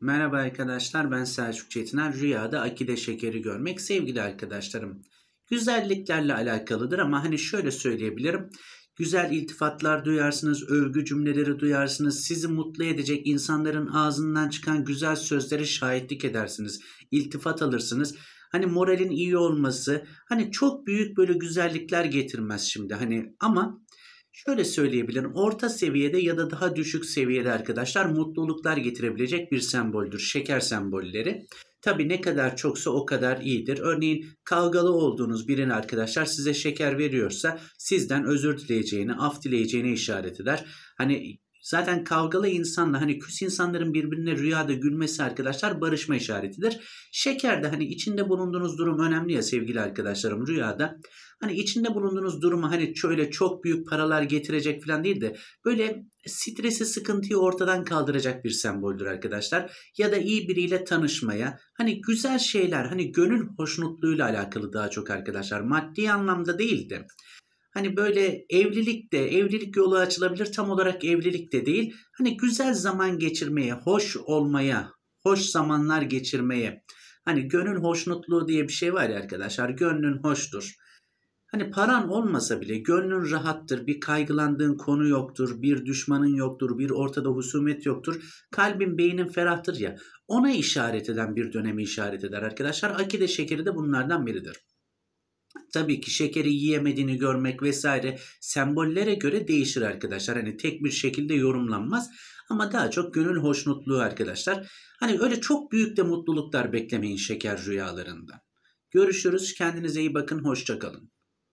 Merhaba arkadaşlar ben Selçuk Çetiner. Rüyada akide şekeri görmek sevgili arkadaşlarım. Güzelliklerle alakalıdır ama hani şöyle söyleyebilirim. Güzel iltifatlar duyarsınız, övgü cümleleri duyarsınız, sizi mutlu edecek insanların ağzından çıkan güzel sözlere şahitlik edersiniz. İltifat alırsınız. Hani moralin iyi olması, hani çok büyük böyle güzellikler getirmez şimdi hani ama şöyle söyleyebilirim. Orta seviyede ya da daha düşük seviyede arkadaşlar mutluluklar getirebilecek bir semboldür. Şeker sembolleri. Tabi ne kadar çoksa o kadar iyidir. Örneğin kavgalı olduğunuz birine arkadaşlar size şeker veriyorsa sizden özür dileyeceğini, af dileyeceğini işaret eder. Hani Zaten kavgalı insanla hani küs insanların birbirine rüyada gülmesi arkadaşlar barışma işaretidir. Şeker de hani içinde bulunduğunuz durum önemli ya sevgili arkadaşlarım rüyada. Hani içinde bulunduğunuz durumu hani şöyle çok büyük paralar getirecek falan değil de böyle stresi sıkıntıyı ortadan kaldıracak bir semboldür arkadaşlar. Ya da iyi biriyle tanışmaya hani güzel şeyler hani gönül hoşnutluğuyla alakalı daha çok arkadaşlar maddi anlamda değil de. Hani böyle evlilik de, evlilik yolu açılabilir tam olarak evlilik de değil. Hani güzel zaman geçirmeye, hoş olmaya, hoş zamanlar geçirmeye. Hani gönül hoşnutluğu diye bir şey var ya arkadaşlar. Gönlün hoştur. Hani paran olmasa bile gönlün rahattır, bir kaygılandığın konu yoktur, bir düşmanın yoktur, bir ortada husumet yoktur. Kalbin, beynin ferahtır ya. Ona işaret eden bir dönemi işaret eder arkadaşlar. Akide şekeri de bunlardan biridir. Tabii ki şekeri yiyemediğini görmek vesaire sembollere göre değişir arkadaşlar. Hani tek bir şekilde yorumlanmaz ama daha çok gönül hoşnutluğu arkadaşlar. Hani öyle çok büyük de mutluluklar beklemeyin şeker rüyalarında. Görüşürüz. Kendinize iyi bakın. Hoşçakalın.